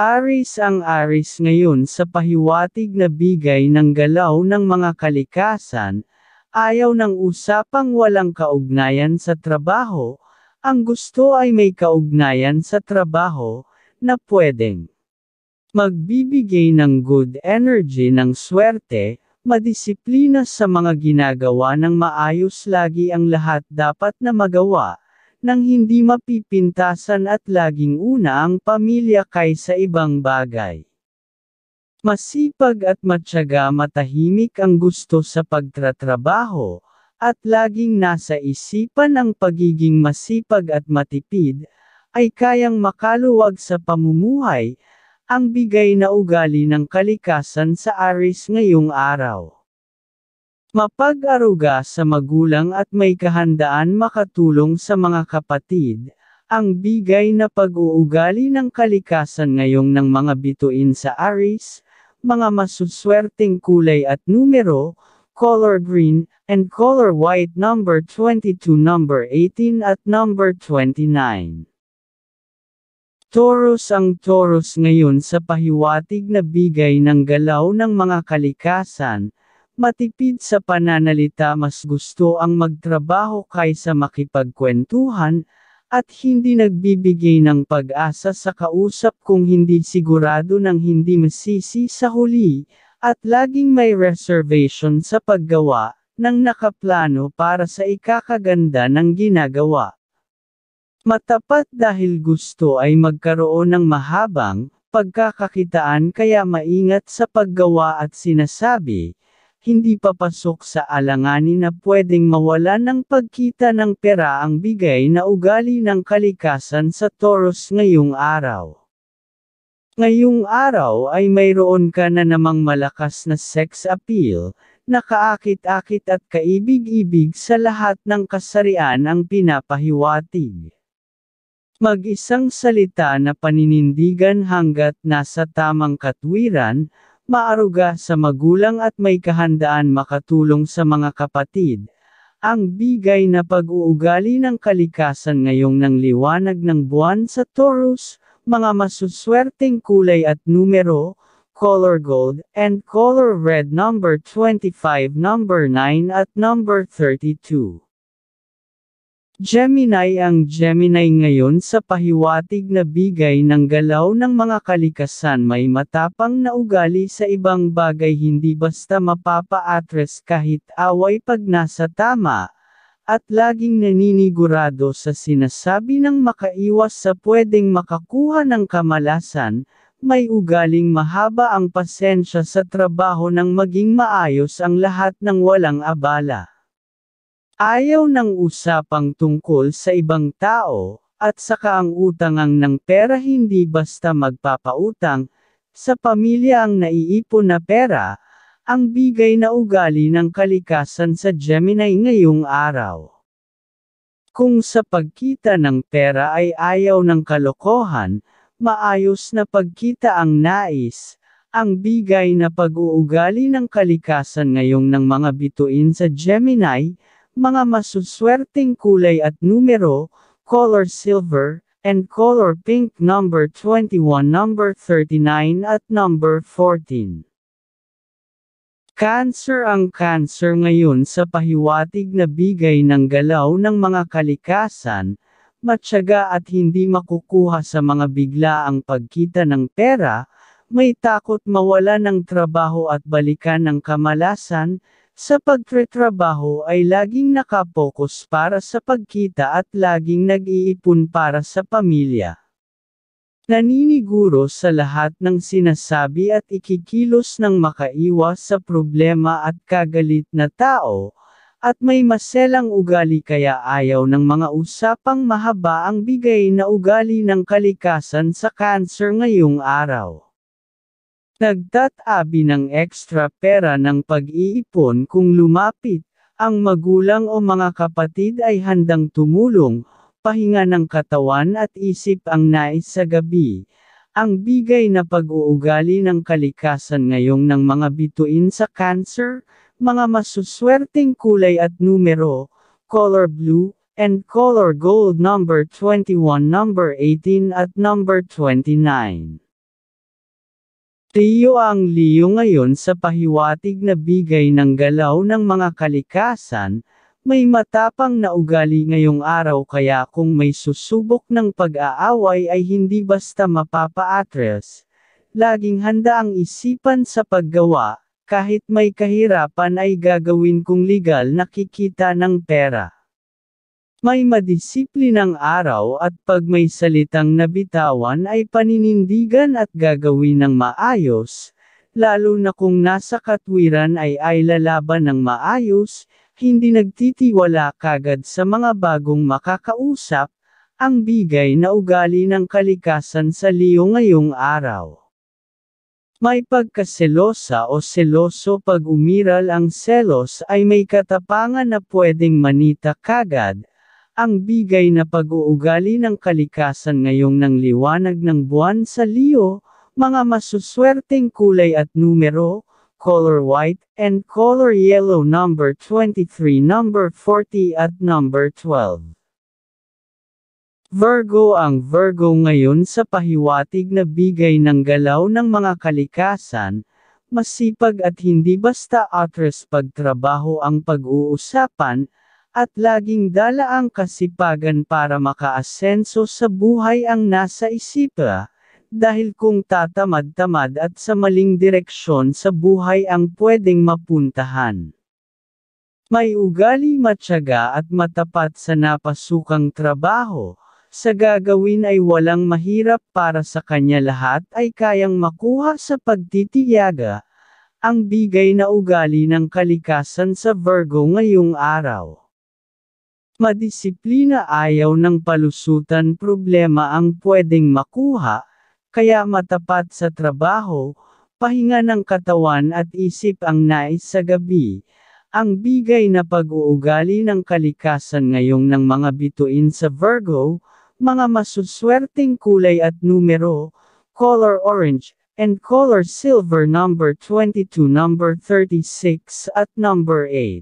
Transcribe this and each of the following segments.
Aris ang Aris ngayon sa pahiwatig na bigay ng galaw ng mga kalikasan, ayaw ng usapang walang kaugnayan sa trabaho, ang gusto ay may kaugnayan sa trabaho, na pwedeng magbibigay ng good energy ng swerte, madisiplina sa mga ginagawa ng maayos lagi ang lahat dapat na magawa, nang hindi mapipintasan at laging una ang pamilya kaysa ibang bagay. Masipag at matyaga matahimik ang gusto sa pagtratrabaho, at laging nasa isipan ang pagiging masipag at matipid, ay kayang makaluwag sa pamumuhay, ang bigay na ugali ng kalikasan sa Aris ngayong araw. Mapag-aruga sa magulang at may kahandaan makatulong sa mga kapatid, ang bigay na pag-uugali ng kalikasan ngayong ng mga bituin sa Aries, mga masuswerteng kulay at numero, color green, and color white number 22 number 18 at number 29. Taurus ang Taurus ngayon sa pahiwatig na bigay ng galaw ng mga kalikasan, Matipid sa pananalita mas gusto ang magtrabaho kaysa makipagkwentuhan, at hindi nagbibigay ng pag-asa sa kausap kung hindi sigurado ng hindi masisi sa huli, at laging may reservation sa paggawa ng nakaplano para sa ikakaganda ng ginagawa. Matapat dahil gusto ay magkaroon ng mahabang pagkakakitaan kaya maingat sa paggawa at sinasabi, hindi papasok sa alanganin na pwedeng mawala ng pagkita ng pera ang bigay na ugali ng kalikasan sa Taurus ngayong araw. Ngayong araw ay mayroon ka na namang malakas na sex appeal, nakaakit-akit at kaibig-ibig sa lahat ng kasarian ang pinapahiwatig. Mag-isang salita na paninindigan hanggat nasa tamang katwiran, maaruga sa magulang at may kahandaan makatulong sa mga kapatid. Ang bigay na pag-uugali ng kalikasan ngayong ng liwanag ng buwan sa Taurus, mga masuswerteng kulay at numero, color gold, and color red number 25, number 9 at number 32. Gemini ang Gemini ngayon sa pahiwatig na bigay ng galaw ng mga kalikasan may matapang na ugali sa ibang bagay hindi basta mapapaatres kahit away pag nasa tama, at laging naninigurado sa sinasabi ng makaiwas sa pwedeng makakuha ng kamalasan, may ugaling mahaba ang pasensya sa trabaho ng maging maayos ang lahat ng walang abala. Ayaw ng usapang tungkol sa ibang tao, at saka ang utangang ng pera hindi basta magpapautang, sa pamilya ang naiipon na pera, ang bigay na ugali ng kalikasan sa Gemini ngayong araw. Kung sa pagkita ng pera ay ayaw ng kalokohan, maayos na pagkita ang nais, ang bigay na pag-uugali ng kalikasan ngayong ng mga bituin sa Gemini, mga masuswerteng kulay at numero, color silver, and color pink number 21, number 39 at number 14. Cancer ang cancer ngayon sa pahiwatig na bigay ng galaw ng mga kalikasan, matyaga at hindi makukuha sa mga bigla ang pagkita ng pera, may takot mawala ng trabaho at balikan ng kamalasan, sa pagtratrabaho ay laging nakapokus para sa pagkita at laging nag-iipon para sa pamilya. Naniniguro sa lahat ng sinasabi at ikikilos ng makaiwas sa problema at kagalit na tao, at may maselang ugali kaya ayaw ng mga usapang mahaba ang bigay na ugali ng kalikasan sa cancer ngayong araw. Nagtatabi ng ekstra pera ng pag-iipon kung lumapit, ang magulang o mga kapatid ay handang tumulong, pahinga ng katawan at isip ang nais sa gabi. Ang bigay na pag-uugali ng kalikasan ngayong ng mga bituin sa cancer, mga masuswerteng kulay at numero, color blue, and color gold number 21 number 18 at number 29. Tiyo ang liyo ngayon sa pahiwatig na bigay ng galaw ng mga kalikasan, may matapang na ugali ngayong araw kaya kung may susubok ng pag-aaway ay hindi basta mapapaatres. Laging handa ang isipan sa paggawa, kahit may kahirapan ay gagawin kung legal nakikita ng pera. May madisiplinang araw at pag may salitang nabitawan ay paninindigan at gagawin ng maayos, lalo na kung nasa katwiran ay ay lalaban ng maayos, hindi nagtitiwala kagad sa mga bagong makakausap, ang bigay na ugali ng kalikasan sa liyo ngayong araw. May pagkaselosa o seloso pag umiral ang selos ay may katapangan na pwedeng manita kagad, ang bigay na pag-uugali ng kalikasan ngayong ng liwanag ng buwan sa Leo, mga masuswerteng kulay at numero, color white, and color yellow number 23, number 40 at number 12. Virgo ang Virgo ngayon sa pahiwatig na bigay ng galaw ng mga kalikasan, masipag at hindi basta atras pagtrabaho ang pag-uusapan, at laging dala ang kasipagan para makaasenso sa buhay ang nasa isipa, dahil kung tatamad-tamad at sa maling direksyon sa buhay ang pwedeng mapuntahan. May ugali matyaga at matapat sa napasukang trabaho, sa gagawin ay walang mahirap para sa kanya lahat ay kayang makuha sa pagtitiyaga, ang bigay na ugali ng kalikasan sa Virgo ngayong araw. Madisiplina ayaw ng palusutan problema ang pwedeng makuha, kaya matapat sa trabaho, pahinga ng katawan at isip ang nais sa gabi. Ang bigay na pag-uugali ng kalikasan ngayong ng mga bituin sa Virgo, mga masuswerteng kulay at numero, color orange, and color silver number 22 number 36 at number 8.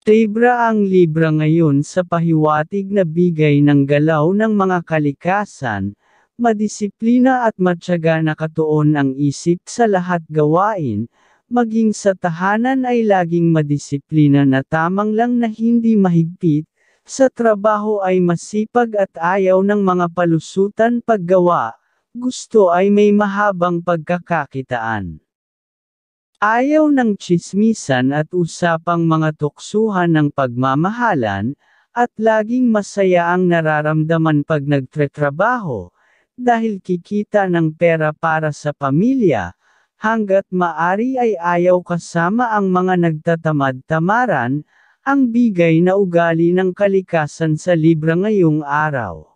Tibra ang Libra ngayon sa pahiwatig na bigay ng galaw ng mga kalikasan, madisiplina at matyaga na katuon ang isip sa lahat gawain, maging sa tahanan ay laging madisiplina na tamang lang na hindi mahigpit, sa trabaho ay masipag at ayaw ng mga palusutan paggawa, gusto ay may mahabang pagkakakitaan. Ayaw ng chismisan at usapang mga tuksuhan ng pagmamahalan, at laging masaya ang nararamdaman pag nagtretrabaho, dahil kikita ng pera para sa pamilya, hanggat maari ay ayaw kasama ang mga nagtatamad-tamaran, ang bigay na ugali ng kalikasan sa libra ngayong araw.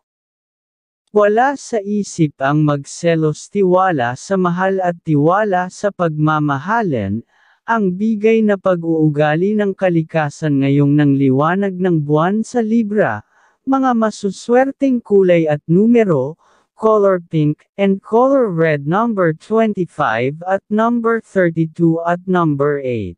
Wala sa isip ang magselos tiwala sa mahal at tiwala sa pagmamahalin, ang bigay na pag-uugali ng kalikasan ngayong ng liwanag ng buwan sa Libra, mga masuswerteng kulay at numero, color pink, and color red number 25 at number 32 at number 8.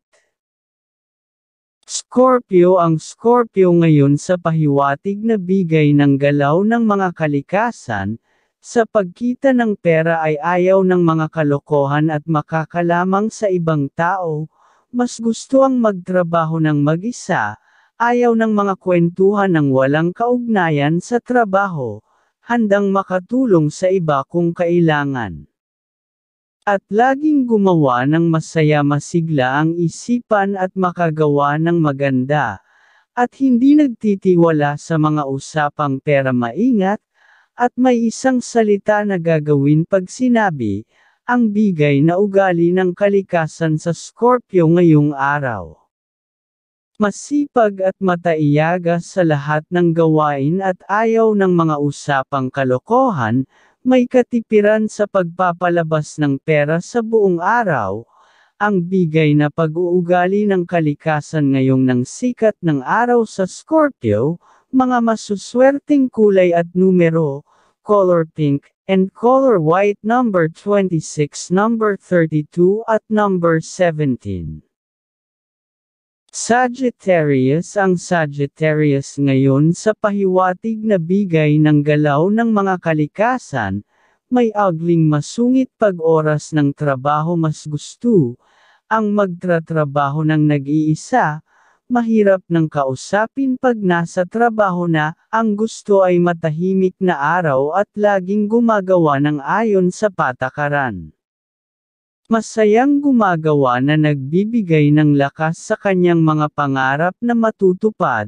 Scorpio Ang Scorpio ngayon sa pahiwatig na bigay ng galaw ng mga kalikasan, sa pagkita ng pera ay ayaw ng mga kalokohan at makakalamang sa ibang tao, mas gusto ang magtrabaho ng mag-isa, ayaw ng mga kwentuhan ng walang kaugnayan sa trabaho, handang makatulong sa iba kung kailangan. At laging gumawa ng masaya masigla ang isipan at makagawa ng maganda, at hindi nagtitiwala sa mga usapang pera maingat, at may isang salita na gagawin pag sinabi, ang bigay na ugali ng kalikasan sa Scorpio ngayong araw masipag at mataiyaga sa lahat ng gawain at ayaw ng mga usapang kalokohan, may katipiran sa pagpapalabas ng pera sa buong araw, ang bigay na pag-uugali ng kalikasan ngayong ng sikat ng araw sa Scorpio, mga masuswerteng kulay at numero, color pink, and color white number 26, number 32 at number 17. Sagittarius Ang Sagittarius ngayon sa pahiwatig na bigay ng galaw ng mga kalikasan, may agling masungit pag oras ng trabaho mas gusto, ang magtratrabaho ng nag-iisa, mahirap ng kausapin pag nasa trabaho na, ang gusto ay matahimik na araw at laging gumagawa ng ayon sa patakaran. Masayang gumagawa na nagbibigay ng lakas sa kanyang mga pangarap na matutupad,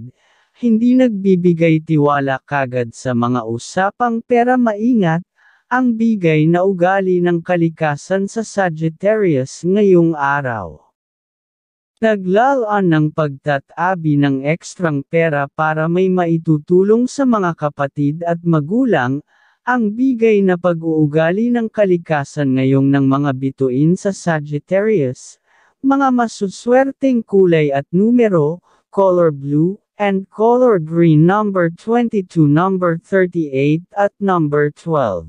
hindi nagbibigay tiwala kagad sa mga usapang pera maingat, ang bigay na ugali ng kalikasan sa Sagittarius ngayong araw. Naglalaan ng pagtatabi ng ekstrang pera para may maitutulong sa mga kapatid at magulang, ang bigay na pag-uugali ng kalikasan ngayon ng mga bituin sa Sagittarius, mga masuswerteng kulay at numero, color blue, and color green number 22 number 38 at number 12.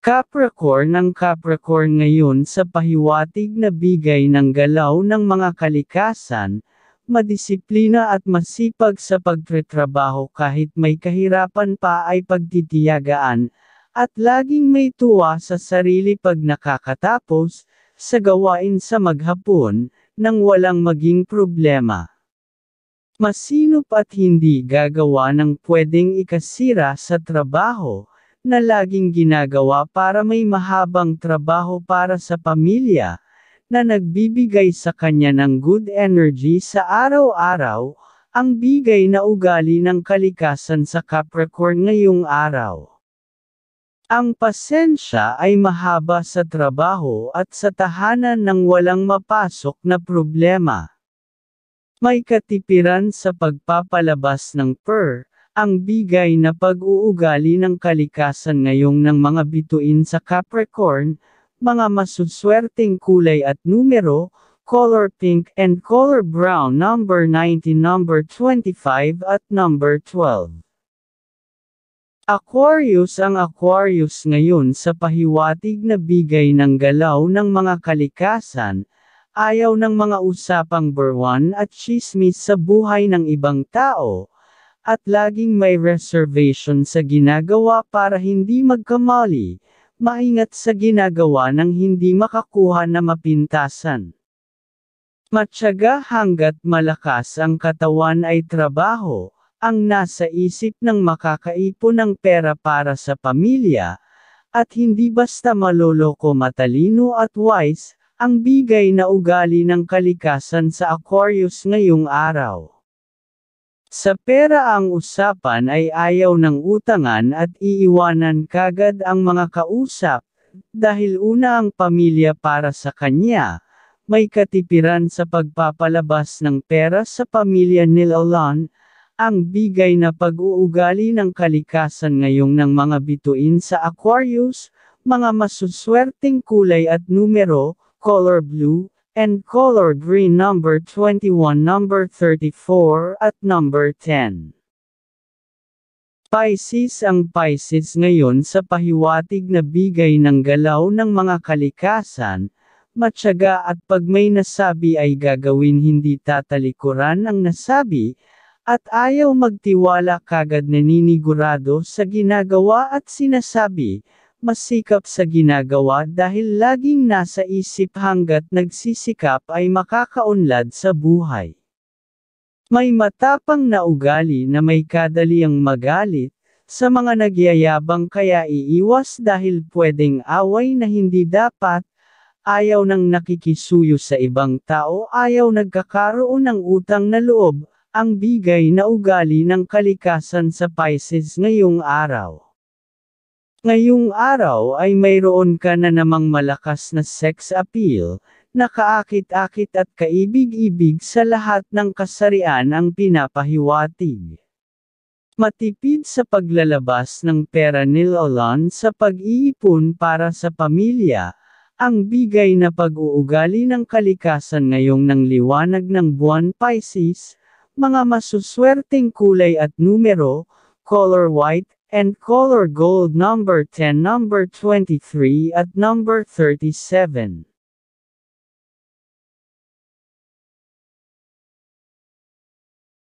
Capricorn ng Capricorn ngayon sa pahiwatig na bigay ng galaw ng mga kalikasan, madisiplina at masipag sa pagtatrabaho kahit may kahirapan pa ay pagtitiyagaan, at laging may tuwa sa sarili pag nakakatapos, sa gawain sa maghapon, nang walang maging problema. Masinop at hindi gagawa ng pwedeng ikasira sa trabaho, na laging ginagawa para may mahabang trabaho para sa pamilya, na nagbibigay sa kanya ng good energy sa araw-araw, ang bigay na ugali ng kalikasan sa Capricorn ngayong araw. Ang pasensya ay mahaba sa trabaho at sa tahanan ng walang mapasok na problema. May katipiran sa pagpapalabas ng per, ang bigay na pag-uugali ng kalikasan ngayong ng mga bituin sa Capricorn, mga masuswerteng kulay at numero, color pink and color brown number 19, number 25 at number 12. Aquarius Ang Aquarius ngayon sa pahiwatig na bigay ng galaw ng mga kalikasan, ayaw ng mga usapang berwan at chismis sa buhay ng ibang tao, at laging may reservation sa ginagawa para hindi magkamali, Maingat sa ginagawa ng hindi makakuha na mapintasan. Matyaga hanggat malakas ang katawan ay trabaho, ang nasa isip ng makakaipon ng pera para sa pamilya, at hindi basta maloloko matalino at wise, ang bigay na ugali ng kalikasan sa Aquarius ngayong araw. Sa pera ang usapan ay ayaw ng utangan at iiwanan kagad ang mga kausap, dahil una ang pamilya para sa kanya, may katipiran sa pagpapalabas ng pera sa pamilya ni Lalon, ang bigay na pag-uugali ng kalikasan ngayong ng mga bituin sa Aquarius, mga masuswerteng kulay at numero, color blue, and color green number 21, number 34, at number 10. Pisces Ang Pisces ngayon sa pahiwatig na bigay ng galaw ng mga kalikasan, matyaga at pag may nasabi ay gagawin hindi tatalikuran ang nasabi, at ayaw magtiwala kagad naninigurado sa ginagawa at sinasabi, masikap sa ginagawa dahil laging nasa isip hanggat nagsisikap ay makakaunlad sa buhay. May matapang na ugali na may kadaliang magalit, sa mga nagyayabang kaya iiwas dahil pwedeng away na hindi dapat, ayaw nang nakikisuyo sa ibang tao ayaw nagkakaroon ng utang na loob, ang bigay na ugali ng kalikasan sa Pisces ngayong araw. Ngayong araw ay mayroon ka na namang malakas na sex appeal, nakaakit-akit at kaibig-ibig sa lahat ng kasarian ang pinapahiwatig. Matipid sa paglalabas ng pera ni Olan sa pag-iipon para sa pamilya, ang bigay na pag-uugali ng kalikasan ngayong ng liwanag ng buwan Pisces, mga masuswerteng kulay at numero, color white, and color gold number 10 number 23 at number 37.